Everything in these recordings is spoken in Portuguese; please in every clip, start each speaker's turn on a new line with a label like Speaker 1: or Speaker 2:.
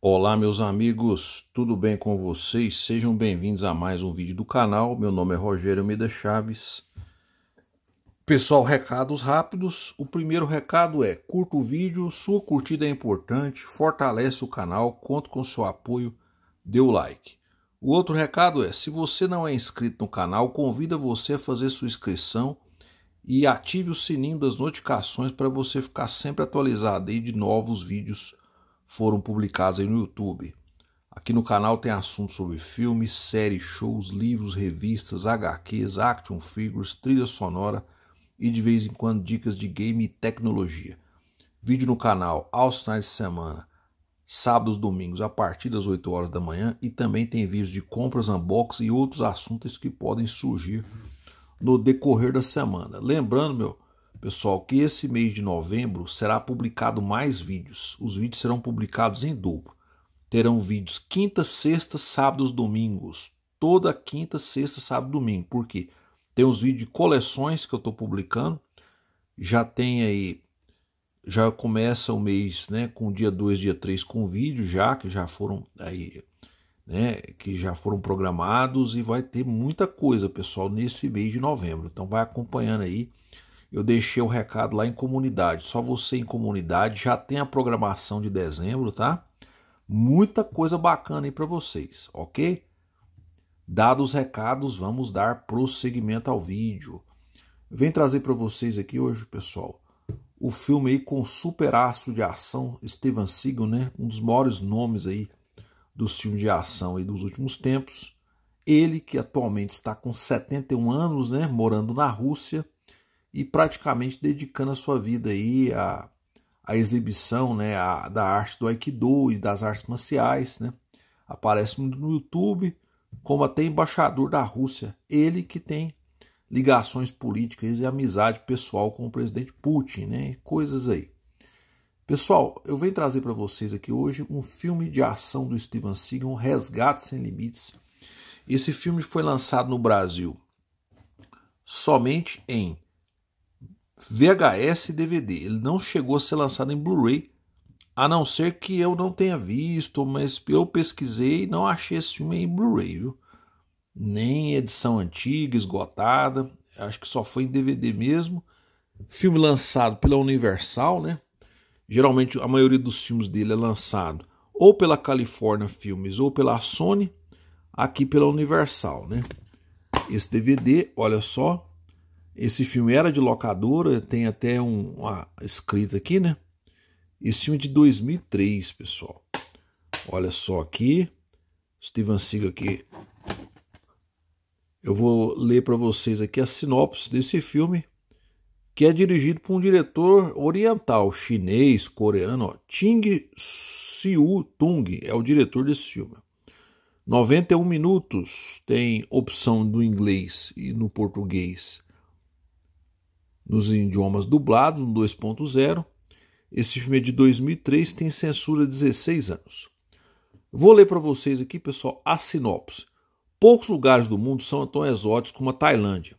Speaker 1: Olá meus amigos, tudo bem com vocês? Sejam bem-vindos a mais um vídeo do canal. Meu nome é Rogério Mida Chaves. Pessoal, recados rápidos. O primeiro recado é: curta o vídeo, sua curtida é importante, fortalece o canal, conto com seu apoio, dê o like. O outro recado é: se você não é inscrito no canal, convida você a fazer sua inscrição e ative o sininho das notificações para você ficar sempre atualizado aí de novos vídeos foram publicados aí no YouTube. Aqui no canal tem assuntos sobre filmes, séries, shows, livros, revistas, HQs, action figures, trilha sonora e de vez em quando dicas de game e tecnologia. Vídeo no canal aos finais de semana, sábados, domingos, a partir das 8 horas da manhã e também tem vídeos de compras, unboxing e outros assuntos que podem surgir no decorrer da semana. Lembrando, meu, Pessoal, que esse mês de novembro será publicado mais vídeos. Os vídeos serão publicados em dobro. Terão vídeos quinta, sexta, sábados, domingos. Toda quinta, sexta, sábado, domingo. Por quê? Tem os vídeos de coleções que eu estou publicando. Já tem aí. Já começa o mês, né? Com dia 2, dia 3, com vídeo já, que já foram aí. Né, que já foram programados e vai ter muita coisa, pessoal, nesse mês de novembro. Então vai acompanhando aí eu deixei o recado lá em comunidade. Só você em comunidade já tem a programação de dezembro, tá? Muita coisa bacana aí para vocês, ok? Dados os recados, vamos dar prosseguimento ao vídeo. Vem trazer para vocês aqui hoje, pessoal, o filme aí com super astro de ação, Steven Seagal, né? Um dos maiores nomes aí dos filmes de ação aí dos últimos tempos. Ele que atualmente está com 71 anos, né? Morando na Rússia e praticamente dedicando a sua vida aí a exibição né, da arte do Aikido e das artes marciais. Né? Aparece no YouTube como até embaixador da Rússia. Ele que tem ligações políticas e amizade pessoal com o presidente Putin, né? coisas aí. Pessoal, eu venho trazer para vocês aqui hoje um filme de ação do Steven Seagal, Resgate Sem Limites. Esse filme foi lançado no Brasil somente em VHS e DVD. Ele não chegou a ser lançado em Blu-ray, a não ser que eu não tenha visto, mas eu pesquisei e não achei esse filme em Blu-ray, viu? Nem edição antiga, esgotada. Acho que só foi em DVD mesmo. Filme lançado pela Universal, né? Geralmente a maioria dos filmes dele é lançado ou pela California Filmes ou pela Sony, aqui pela Universal, né? Esse DVD, olha só, esse filme era de locadora, tem até um, uma escrita aqui, né? Esse filme é de 2003, pessoal. Olha só aqui. Steven Seagal aqui. Eu vou ler para vocês aqui a sinopse desse filme, que é dirigido por um diretor oriental, chinês, coreano, ó, Ting Siu Tung, é o diretor desse filme. 91 minutos tem opção do inglês e no português nos idiomas dublados, no 2.0. Esse filme é de 2003, tem censura 16 anos. Vou ler para vocês aqui, pessoal, a sinopse. Poucos lugares do mundo são tão exóticos como a Tailândia,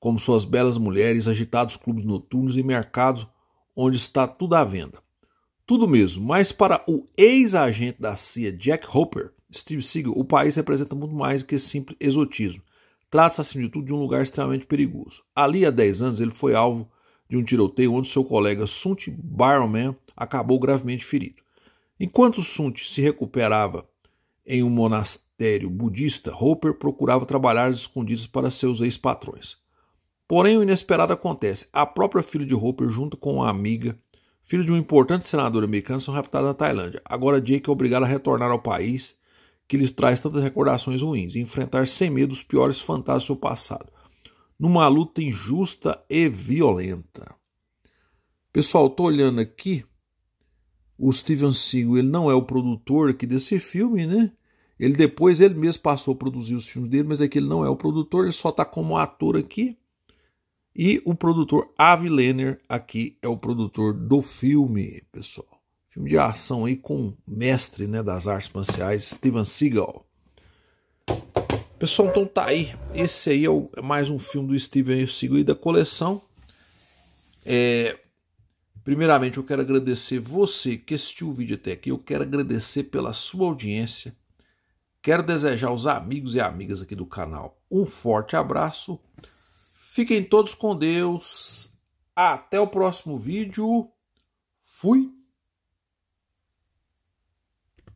Speaker 1: como suas belas mulheres, agitados clubes noturnos e mercados onde está tudo à venda. Tudo mesmo, mas para o ex-agente da CIA Jack Hopper, Steve Seagal, o país representa muito mais do que simples exotismo. Trata-se, acima de tudo, de um lugar extremamente perigoso. Ali há 10 anos, ele foi alvo de um tiroteio onde seu colega Sunt Barman acabou gravemente ferido. Enquanto Sunt se recuperava em um monastério budista, Roper procurava trabalhar às escondidas para seus ex-patrões. Porém, o inesperado acontece. A própria filha de Roper, junto com uma amiga, filho de um importante senador americano, são raptados na Tailândia. Agora Jake é obrigado a retornar ao país que lhes traz tantas recordações ruins, e enfrentar sem medo os piores fantasmas do seu passado, numa luta injusta e violenta. Pessoal, tô olhando aqui, o Steven Seagal, ele não é o produtor aqui desse filme, né? Ele depois, ele mesmo passou a produzir os filmes dele, mas é que ele não é o produtor, ele só tá como ator aqui. E o produtor Avi Lenner aqui é o produtor do filme, pessoal. Filme de ação aí com o mestre né, das artes marciais, Steven Seagal. Pessoal, então tá aí. Esse aí é, é, mais um filme do Steven Seagal e da coleção. É, primeiramente, eu quero agradecer você que assistiu o vídeo até aqui. Eu quero agradecer pela sua audiência. Quero desejar aos amigos e amigas aqui do canal um forte abraço. Fiquem todos com Deus. Até o próximo vídeo. Fui.